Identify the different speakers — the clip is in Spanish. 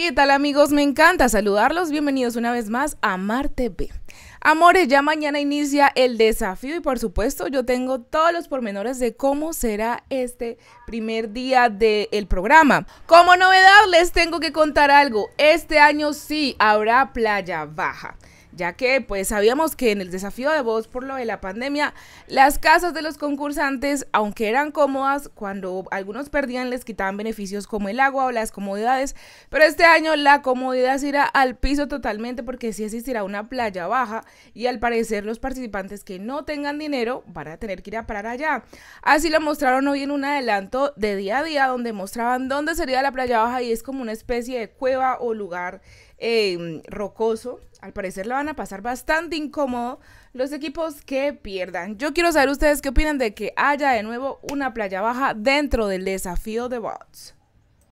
Speaker 1: ¿Qué tal amigos? Me encanta saludarlos. Bienvenidos una vez más a Marte B. Amores, ya mañana inicia el desafío y por supuesto yo tengo todos los pormenores de cómo será este primer día del programa. Como novedad les tengo que contar algo. Este año sí habrá playa baja ya que pues sabíamos que en el desafío de voz por lo de la pandemia, las casas de los concursantes, aunque eran cómodas, cuando algunos perdían les quitaban beneficios como el agua o las comodidades, pero este año la comodidad se irá al piso totalmente porque sí existirá una playa baja y al parecer los participantes que no tengan dinero van a tener que ir a parar allá. Así lo mostraron hoy en un adelanto de día a día donde mostraban dónde sería la playa baja y es como una especie de cueva o lugar eh, rocoso. Al parecer la van a pasar bastante incómodo los equipos que pierdan. Yo quiero saber ustedes qué opinan de que haya de nuevo una playa baja dentro del desafío de bots.